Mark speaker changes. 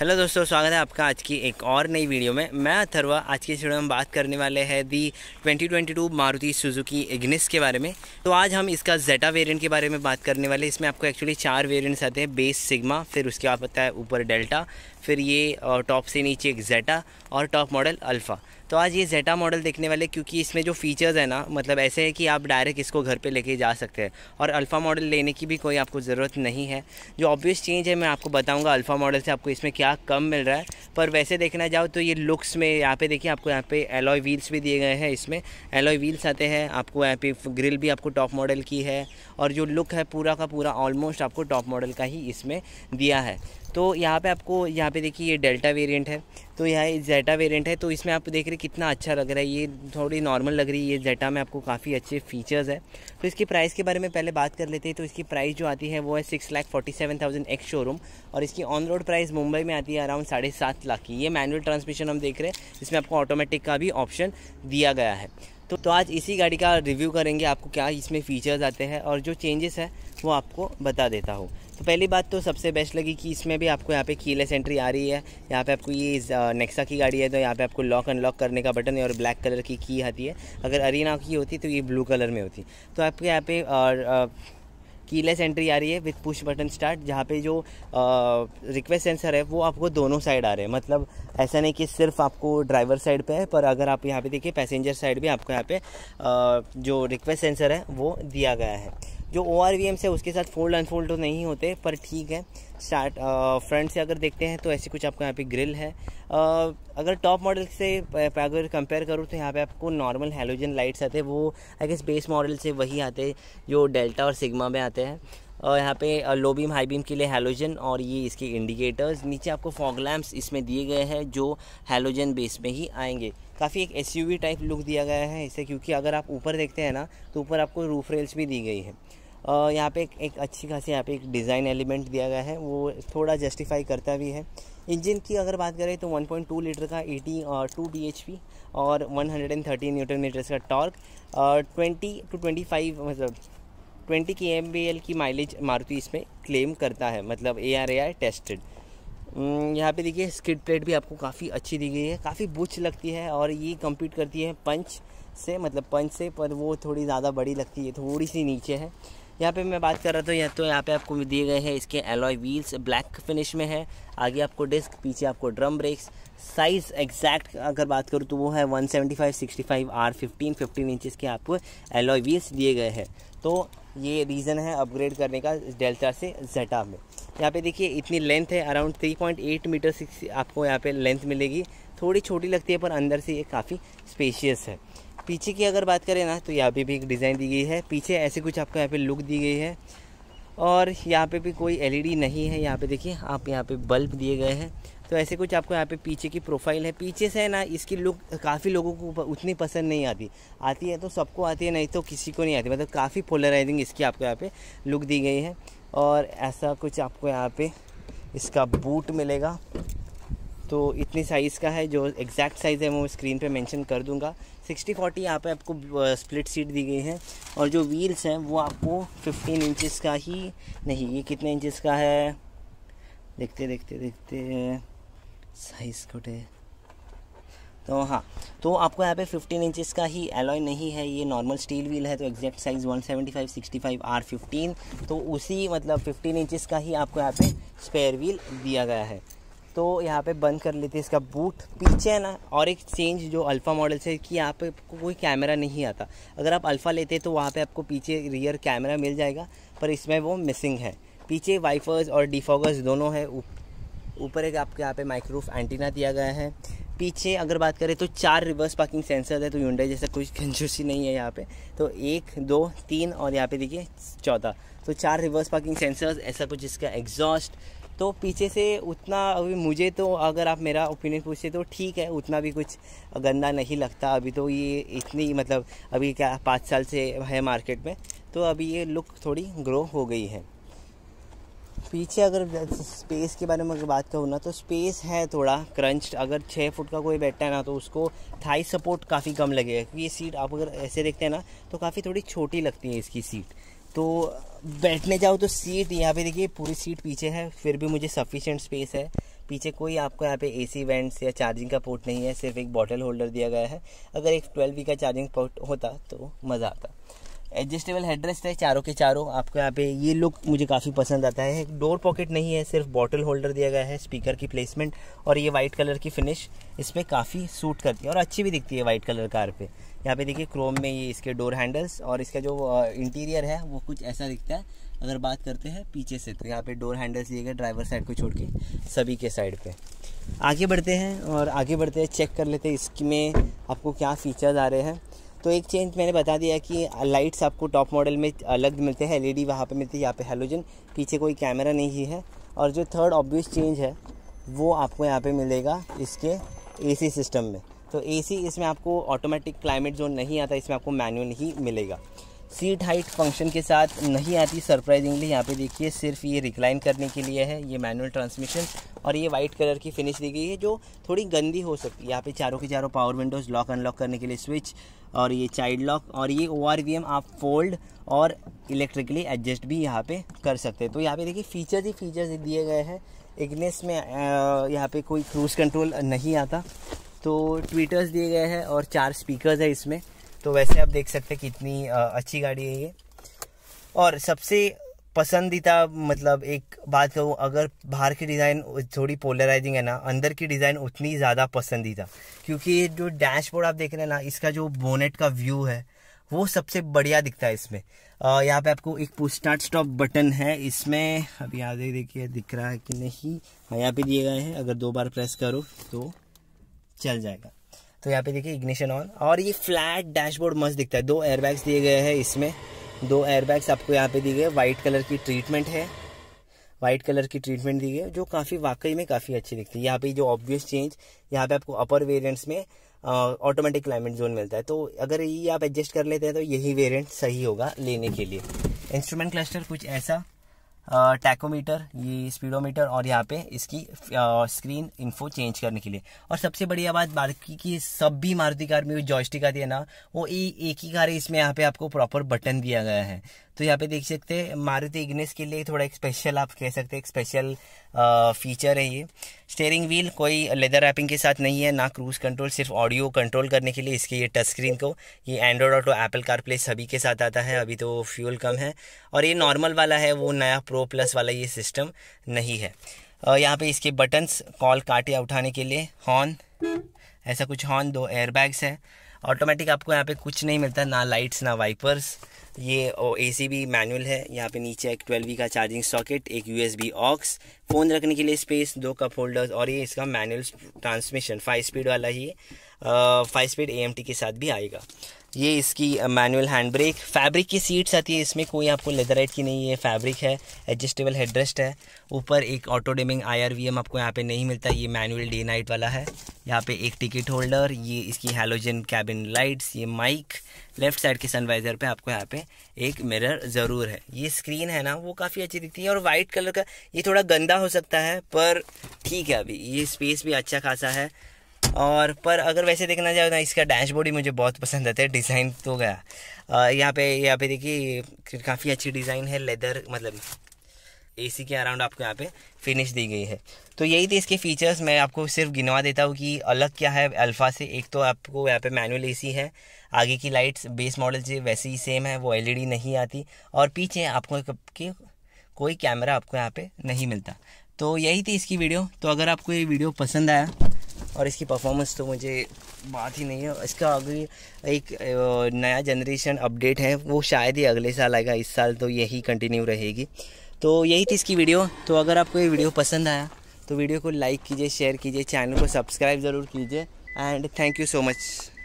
Speaker 1: hello दोस्तों स्वागत है आपका आज की एक और नई वीडियो में मैं अथरवा आज की इस वीडियो में बात करने वाले हैं दी 2022 मारुति सुजुकी इग्निस के बारे में तो आज हम इसका जेटा वेरिएंट के बारे में बात करने वाले इसमें आपको एक्चुअली चार वेरिएंट्स आते हैं बेस सिग्मा फिर उसके बाद आता है ऊपर डेल्टा फिर ये टॉप से नीचे एक जेटा और टॉप मॉडल अल्फ़ा तो आज ये जेटा मॉडल देखने वाले क्योंकि इसमें जो फीचर्स है ना मतलब ऐसे है कि आप डायरेक्ट इसको घर पे लेके जा सकते हैं और अल्फ़ा मॉडल लेने की भी कोई आपको ज़रूरत नहीं है जो ऑब्वियस चेंज है मैं आपको बताऊंगा अल्फ़ा मॉडल से आपको इसमें क्या कम मिल रहा है पर वैसे देखना जाओ तो ये लुक्स में यहाँ पे देखिए आपको यहाँ पे एलॉय व्हील्स भी दिए गए हैं इसमें एलॉय व्हील्स आते हैं आपको यहाँ पे ग्रिल भी आपको टॉप मॉडल की है और जो लुक है पूरा का पूरा ऑलमोस्ट आपको टॉप मॉडल का ही इसमें दिया है तो यहाँ पे आपको यहाँ पे देखिए ये डेल्टा वेरिएंट है तो यहाँ जेटा वेरिएंट है तो इसमें आप देख रहे कितना अच्छा लग रहा है ये थोड़ी नॉर्मल लग रही है ये जेटा में आपको काफ़ी अच्छे फीचर्स है तो इसकी प्राइस के बारे में पहले बात कर लेते हैं तो इसकी प्राइस जो आती है वो है six lakh forty seven thousand ex showroom और इसकी ऑन रोड प्राइस मुंबई में आती है अराउंड साढ़े सात लाख की ये मैनुअल ट्रांसमिशन हम देख रहे हैं इसमें आपको ऑटोमेटिक का भी ऑप्शन दिया गया है तो तो आज इसी गाड़ी का रिव्यू करेंगे आपको क्या इसमें फ़ीचर्स आते हैं और जो चेंजेस है वो आपको बता देता हूँ तो पहली बात तो सबसे बेस्ट लगी कि इसमें भी आपको यहाँ पे कीलेस एंट्री आ रही है यहाँ पे आपको ये नेक्सा की गाड़ी है तो यहाँ पे आपको लॉक अनलॉक करने का बटन है और ब्लैक कलर की की आती है अगर अरीना की होती तो ये ब्लू कलर में होती तो आपके यहाँ पे और कीलेस एंट्री आ रही है विथ पुश बटन स्टार्ट जहाँ पे जो रिक्वेस्ट सेंसर है वो आपको दोनों साइड आ रहे हैं मतलब ऐसा नहीं कि सिर्फ आपको ड्राइवर साइड पे है पर अगर आप यहाँ पे देखिए पैसेंजर साइड भी आपको यहाँ पे आ, जो रिक्वेस्ट सेंसर है वो दिया गया है जो ओ आर वी एम्स है उसके साथ फोल्ड अनफोल्ड तो नहीं होते पर ठीक है स्टार्ट फ्रंट से अगर देखते हैं तो ऐसे कुछ आपको यहाँ पे ग्रिल है आ, अगर टॉप मॉडल से अगर कंपेयर करूँ तो यहाँ पे आपको नॉर्मल हेलोजन लाइट्स आते हैं वो आई गेस बेस मॉडल से वही आते जो डेल्टा और सिग्मा में आते हैं और यहाँ पे लो बीम हाई बीम के लिए हेलोजन और ये इसके इंडिकेटर्स नीचे आपको फॉग लैम्प्स इसमें दिए गए हैं जो हेलोजन बेस में ही आएंगे काफ़ी एक एस टाइप लुक दिया गया है इसे क्योंकि अगर आप ऊपर देखते हैं ना तो ऊपर आपको रूफ रेल्स भी दी गई है यहाँ पे एक, एक अच्छी खासी यहाँ पे एक डिज़ाइन एलिमेंट दिया गया है वो थोड़ा जस्टिफाई करता भी है इंजन की अगर बात करें तो 1.2 लीटर का 80 और 2 bhp और 130 न्यूटन मीटर्स का टॉर्क और 20 टू 25 मतलब 20 के एम की माइलेज मारुति इसमें क्लेम करता है मतलब A R A R tested यहाँ पे देखिए स्किड प्लेट भी आपको काफ़ी अच्छी दी गई है काफ़ी बुच लगती है और ये कम्पीट करती है पंच से मतलब पंच से पर वो थोड़ी ज़्यादा बड़ी लगती है थोड़ी सी नीचे है यहाँ पे मैं बात कर रहा था यहाँ तो यहाँ पे आपको दिए गए हैं इसके एलॉय व्हील्स ब्लैक फिनिश में है आगे आपको डिस्क पीछे आपको ड्रम ब्रेक्स साइज़ एग्जैक्ट अगर बात करूँ तो वो है 175 65 आर फिफ्टीन फिफ्टीन इंचज़ के आपको एलॉय व्हील्स दिए गए हैं तो ये रीज़न है अपग्रेड करने का डेल्टा से जेटा में यहाँ पे देखिए इतनी लेंथ है अराउंड 3.8 मीटर सिक्स आपको यहाँ पे लेंथ मिलेगी थोड़ी छोटी लगती है पर अंदर से ये काफ़ी स्पेशियस है पीछे की अगर बात करें ना तो यहाँ पे भी एक डिज़ाइन दी गई है पीछे ऐसे कुछ आपको यहाँ पे लुक दी गई है और यहाँ पे भी कोई एलईडी नहीं है यहाँ पे देखिए आप यहाँ पे बल्ब दिए गए हैं तो ऐसे कुछ आपको यहाँ पे पीछे की प्रोफाइल है पीछे से है ना इसकी लुक काफ़ी लोगों को उतनी पसंद नहीं आती आती है तो सबको आती है नहीं तो किसी को नहीं आती मतलब काफ़ी पोलराइजिंग इसकी आपको यहाँ पर लुक दी गई है और ऐसा कुछ आपको यहाँ पर इसका बूट मिलेगा तो इतनी साइज़ का है जो एग्जैक्ट साइज़ है वो स्क्रीन पे मेंशन कर दूंगा 60 40 यहाँ पे आपको स्प्लिट सीट दी गई है और जो व्हील्स हैं वो आपको 15 इंचेस का ही नहीं ये कितने इंचेस का है देखते देखते देखते साइज़ कोटे तो हाँ तो आपको यहाँ पे 15 इंचेस का ही एलॉय नहीं है ये नॉर्मल स्टील व्हील है तो एग्जैक्ट साइज़ 175 65 आर 15 तो उसी मतलब 15 इंचेस का ही आपको यहाँ पे स्पेयर व्हील दिया गया है तो यहाँ पे बंद कर लेते हैं इसका बूट पीछे है ना और एक चेंज जो अल्फ़ा मॉडल से कि यहाँ पे कोई कैमरा नहीं आता अगर आप अल्फ़ा लेते तो वहाँ पे आपको पीछे रियर कैमरा मिल जाएगा पर इसमें वो मिसिंग है पीछे वाइफर्स और डिफॉगर्स दोनों है ऊपर एक आपके यहाँ पे माइक्रोफ एंटीना दिया गया है पीछे अगर बात करें तो चार रिवर्स पार्किंग सेंसर है तो यूंडा जैसा कुछ कंजूसी नहीं है यहाँ पे तो एक दो तीन और यहाँ पे देखिए चौथा तो चार रिवर्स पार्किंग सेंसर्स ऐसा कुछ जिसका एग्जॉस्ट तो पीछे से उतना अभी मुझे तो अगर आप मेरा ओपिनियन पूछे तो ठीक है उतना भी कुछ गंदा नहीं लगता अभी तो ये इतनी मतलब अभी क्या पाँच साल से है मार्केट में तो अभी ये लुक थोड़ी ग्रो हो गई है पीछे अगर स्पेस के बारे में अगर बात करूँ ना तो स्पेस है थोड़ा क्रंच अगर छः फुट का कोई बैठता है ना तो उसको थाई सपोर्ट काफ़ी कम लगेगा क्योंकि ये सीट आप अगर ऐसे देखते हैं ना तो काफ़ी थोड़ी छोटी लगती है इसकी सीट तो बैठने जाओ तो सीट यहाँ पे देखिए पूरी सीट पीछे है फिर भी मुझे सफिशेंट स्पेस है पीछे कोई आपको यहाँ पे एसी वेंट्स या चार्जिंग का पोर्ट नहीं है सिर्फ एक बॉटल होल्डर दिया गया है अगर एक ट्वेल्व वी का चार्जिंग पोर्ट होता तो मज़ा आता एडजस्टेबल हेडरेस्ट है चारों के चारों आपको यहाँ पे ये लुक मुझे काफ़ी पसंद आता है डोर पॉकेट नहीं है सिर्फ बॉटल होल्डर दिया गया है स्पीकर की प्लेसमेंट और ये वाइट कलर की फिनिश इस पर काफ़ी सूट करती है और अच्छी भी दिखती है वाइट कलर कार पे यहाँ पे देखिए क्रोम में ये इसके डोर हैंडल्स और इसका जो इंटीरियर है वो कुछ ऐसा दिखता है अगर बात करते हैं पीछे से तो यहाँ पर डोर हैंडल्स दिए गए ड्राइवर साइड को छोड़ के सभी के साइड पर आगे बढ़ते हैं और आगे बढ़ते हैं चेक कर लेते हैं इसमें आपको क्या फीचर्स आ रहे हैं तो एक चेंज मैंने बता दिया कि लाइट्स आपको टॉप मॉडल में अलग मिलते हैं एलईडी वहाँ पे मिलती है यहाँ पे हेलोजन पीछे कोई कैमरा नहीं है और जो थर्ड ऑब्वियस चेंज है वो आपको यहाँ पे मिलेगा इसके एसी सिस्टम में तो एसी इसमें आपको ऑटोमेटिक क्लाइमेट जोन नहीं आता इसमें आपको मैनुअल ही मिलेगा सीट हाइट फंक्शन के साथ नहीं आती सरप्राइजिंगली यहाँ पे देखिए सिर्फ ये रिक्लाइन करने के लिए है ये मैनुअल ट्रांसमिशन और ये वाइट कलर की फिनिश दी गई है जो थोड़ी गंदी हो सकती है यहाँ पे चारों के चारों पावर विंडोज़ लॉक अनलॉक करने के लिए स्विच और ये चाइल्ड लॉक और ये ओ आप फोल्ड और इलेक्ट्रिकली एडजस्ट भी यहाँ पर कर सकते हैं तो यहाँ पर देखिए फीचर्स ही फीचर्स दिए गए हैं इग्नेस में यहाँ पर कोई क्रूज़ कंट्रोल नहीं आता तो ट्विटर्स दिए गए हैं और चार स्पीकर्स है इसमें तो वैसे आप देख सकते हैं कितनी अच्छी गाड़ी है ये और सबसे पसंदीदा मतलब एक बात कहूँ अगर बाहर की डिज़ाइन थोड़ी पोलराइजिंग है ना अंदर की डिज़ाइन उतनी ज़्यादा पसंदीदा क्योंकि ये जो डैशबोर्ड आप देख रहे हैं ना इसका जो बोनेट का व्यू है वो सबसे बढ़िया दिखता है इसमें यहाँ पे आपको एक स्टार्ट स्टॉप बटन है इसमें अभी यहाँ देखिए दिख रहा है कि नहीं हाँ, यहाँ पे दिए गए हैं अगर दो बार प्रेस करो तो चल जाएगा तो यहाँ पे देखिए इग्निशन ऑन और ये फ्लैट डैशबोर्ड मस्त दिखता है दो एयरबैग्स दिए गए हैं इसमें दो एयरबैग्स आपको यहाँ पे दिए गए वाइट कलर की ट्रीटमेंट है वाइट कलर की ट्रीटमेंट दी गई जो काफ़ी वाकई में काफ़ी अच्छी दिखती है यहाँ पे जो ऑब्वियस चेंज यहाँ पे आपको अपर वेरियंट्स में ऑटोमेटिक क्लाइमेट जोन मिलता है तो अगर ये आप एडजस्ट कर लेते हैं तो यही वेरियंट सही होगा लेने के लिए इंस्ट्रूमेंट क्लस्टर कुछ ऐसा टैकोमीटर ये स्पीडोमीटर और यहाँ पे इसकी स्क्रीन इन्फो चेंज करने के लिए और सबसे बढ़िया बात बाकी की सब भी मारुति कार में जो जॉयस्टिक आती है ना वो एक ही कार है इसमें यहाँ पे आपको प्रॉपर बटन दिया गया है तो यहाँ पे देख सकते हैं मारुति इग्निस के लिए थोड़ा एक स्पेशल आप कह सकते हैं एक स्पेशल फीचर है ये स्टेयरिंग व्हील कोई लेदर रैपिंग के साथ नहीं है ना क्रूज़ कंट्रोल सिर्फ ऑडियो कंट्रोल करने के लिए इसके ये टच स्क्रीन को ये एंड्रॉयड ऑटो एप्पल कारप्ले सभी के साथ आता है अभी तो फ्यूल कम है और ये नॉर्मल वाला है वो नया प्रो प्लस वाला ये सिस्टम नहीं है यहाँ पे इसके बटन्स कॉल काटे उठाने के लिए हॉर्न ऐसा कुछ हॉर्न दो एयरबैग्स हैं ऑटोमेटिक आपको यहाँ पे कुछ नहीं मिलता ना लाइट्स ना वाइपर्स ये ए सी भी मैनुअल है यहाँ पे नीचे एक ट्वेल्व का चार्जिंग सॉकेट एक U S B aux phone रखने के लिए स्पेस दो कप होल्डर्स और ये इसका मैनुअल ट्रांसमिशन फाइव स्पीड वाला ही five speed A M T के साथ भी आएगा ये इसकी मैनुअल हैंड ब्रेक फैब्रिक की सीट्स आती है इसमें कोई आपको लेदराइट की नहीं है फैब्रिक है एडजस्टेबल हेडरेस्ट है ऊपर एक auto dimming I R V M आपको यहाँ पे नहीं मिलता ये मैनुअल डे नाइट वाला है यहाँ पे एक टिकट होल्डर ये इसकी हेलोजन कैबिन लाइट्स ये माइक लेफ्ट साइड के सनवाइज़र पे आपको यहाँ पे एक मिरर ज़रूर है ये स्क्रीन है ना वो काफ़ी अच्छी दिखती है और वाइट कलर का ये थोड़ा गंदा हो सकता है पर ठीक है अभी ये स्पेस भी अच्छा खासा है और पर अगर वैसे देखना जाए ना इसका डैशबोर्ड ही मुझे बहुत पसंद आता है डिज़ाइन तो गया यहाँ पे यहाँ पे देखिए काफ़ी अच्छी डिज़ाइन है लेदर मतलब एसी के अराउंड आपको यहाँ पे फिनिश दी गई है तो यही थे इसके फीचर्स मैं आपको सिर्फ गिनवा देता हूँ कि अलग क्या है अल्फ़ा से एक तो आपको यहाँ पे मैनुअल एसी है आगे की लाइट्स बेस मॉडल से वैसे ही सेम है वो एलईडी e नहीं आती और पीछे आपको के कोई कैमरा आपको यहाँ पे नहीं मिलता तो यही थी इसकी वीडियो तो अगर आपको ये वीडियो पसंद आया और इसकी परफॉर्मेंस तो मुझे बात ही नहीं है इसका अगली एक नया जनरेशन अपडेट है वो शायद ही अगले साल आएगा इस साल तो यही कंटिन्यू रहेगी तो यही थी इसकी वीडियो तो अगर आपको ये वीडियो पसंद आया तो वीडियो को लाइक कीजिए शेयर कीजिए चैनल को सब्सक्राइब ज़रूर कीजिए and thank you so much